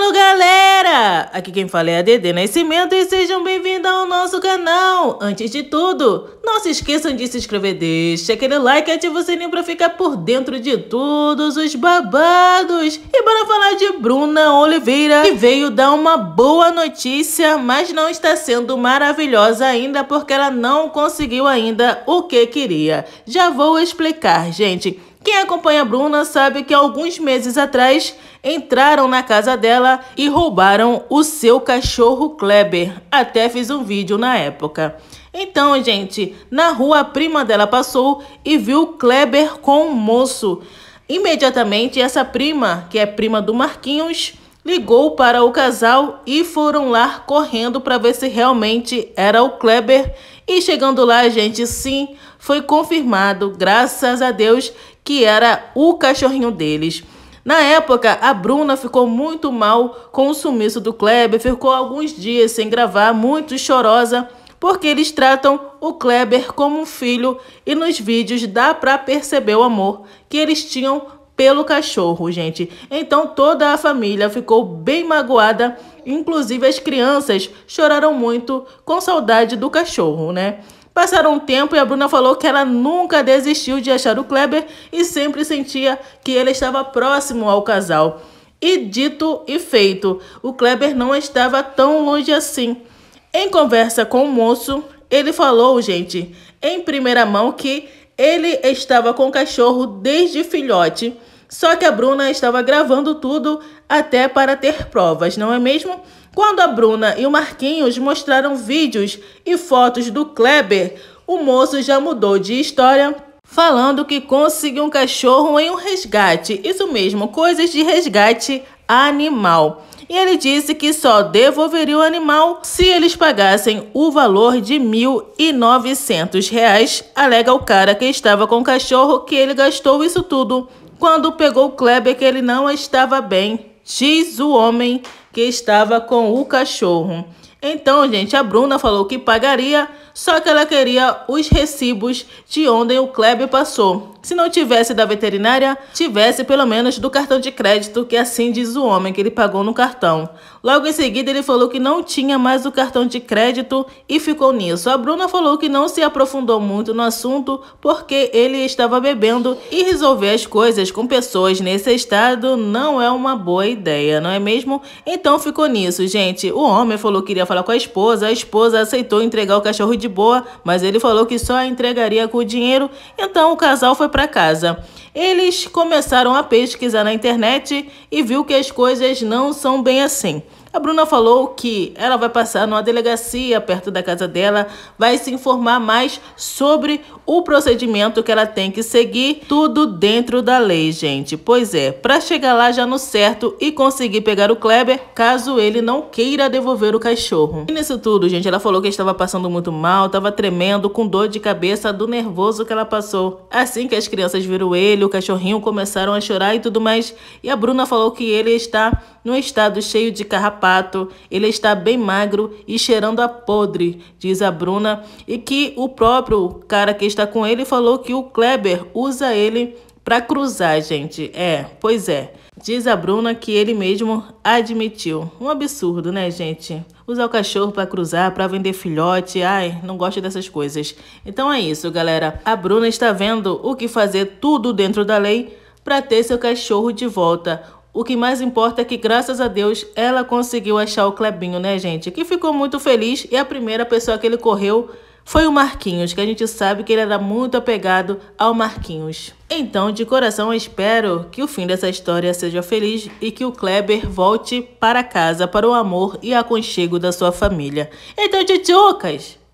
Alô galera! Aqui quem fala é a Dede Nascimento e sejam bem-vindos ao nosso canal! Antes de tudo, não se esqueçam de se inscrever, deixa aquele like e ativa o sininho pra ficar por dentro de todos os babados! E bora falar de Bruna Oliveira, que veio dar uma boa notícia, mas não está sendo maravilhosa ainda porque ela não conseguiu ainda o que queria. Já vou explicar, gente. Quem acompanha a Bruna sabe que alguns meses atrás entraram na casa dela e roubaram o seu cachorro Kleber. Até fiz um vídeo na época. Então, gente, na rua a prima dela passou e viu Kleber com um moço. Imediatamente, essa prima, que é prima do Marquinhos, ligou para o casal e foram lá correndo para ver se realmente era o Kleber. E chegando lá, gente, sim, foi confirmado, graças a Deus, que era o cachorrinho deles. Na época, a Bruna ficou muito mal com o sumiço do Kleber, ficou alguns dias sem gravar, muito chorosa, porque eles tratam o Kleber como um filho e nos vídeos dá para perceber o amor que eles tinham pelo cachorro, gente. Então toda a família ficou bem magoada, inclusive as crianças choraram muito com saudade do cachorro, né? Passaram um tempo e a Bruna falou que ela nunca desistiu de achar o Kleber e sempre sentia que ele estava próximo ao casal. E dito e feito, o Kleber não estava tão longe assim. Em conversa com o moço, ele falou, gente, em primeira mão que ele estava com o cachorro desde filhote só que a Bruna estava gravando tudo até para ter provas, não é mesmo? Quando a Bruna e o Marquinhos mostraram vídeos e fotos do Kleber, o moço já mudou de história falando que conseguiu um cachorro em um resgate. Isso mesmo, coisas de resgate animal. E ele disse que só devolveria o animal se eles pagassem o valor de R$ 1.900, alega o cara que estava com o cachorro que ele gastou isso tudo quando pegou Kleber que ele não estava bem, diz o homem que estava com o cachorro. Então, gente, a Bruna falou que pagaria, só que ela queria os recibos de onde o Kleber passou. Se não tivesse da veterinária, tivesse pelo menos do cartão de crédito, que assim diz o homem que ele pagou no cartão. Logo em seguida, ele falou que não tinha mais o cartão de crédito e ficou nisso. A Bruna falou que não se aprofundou muito no assunto porque ele estava bebendo e resolver as coisas com pessoas nesse estado não é uma boa ideia, não é mesmo? Então ficou nisso, gente. O homem falou que iria falar com a esposa, a esposa aceitou entregar o cachorro de boa, mas ele falou que só entregaria com o dinheiro, então o casal foi para casa. Eles começaram a pesquisar na internet e viu que as coisas não são bem assim. A Bruna falou que ela vai passar numa delegacia perto da casa dela, vai se informar mais sobre o procedimento que ela tem que seguir, tudo dentro da lei, gente. Pois é, para chegar lá já no certo e conseguir pegar o Kleber, caso ele não queira devolver o cachorro. E nisso tudo, gente, ela falou que estava passando muito mal, estava tremendo, com dor de cabeça do nervoso que ela passou. Assim que as crianças viram ele, o cachorrinho começaram a chorar e tudo mais. E a Bruna falou que ele está num estado cheio de carrapato ele está bem magro e cheirando a podre, diz a Bruna, e que o próprio cara que está com ele falou que o Kleber usa ele para cruzar, gente. É, pois é. Diz a Bruna que ele mesmo admitiu. Um absurdo, né, gente? Usar o cachorro para cruzar, para vender filhote. Ai, não gosto dessas coisas. Então é isso, galera. A Bruna está vendo o que fazer tudo dentro da lei para ter seu cachorro de volta. O que mais importa é que, graças a Deus, ela conseguiu achar o Clebinho, né, gente? Que ficou muito feliz e a primeira pessoa que ele correu foi o Marquinhos, que a gente sabe que ele era muito apegado ao Marquinhos. Então, de coração, espero que o fim dessa história seja feliz e que o Kleber volte para casa, para o amor e aconchego da sua família. Então, tchutchucas!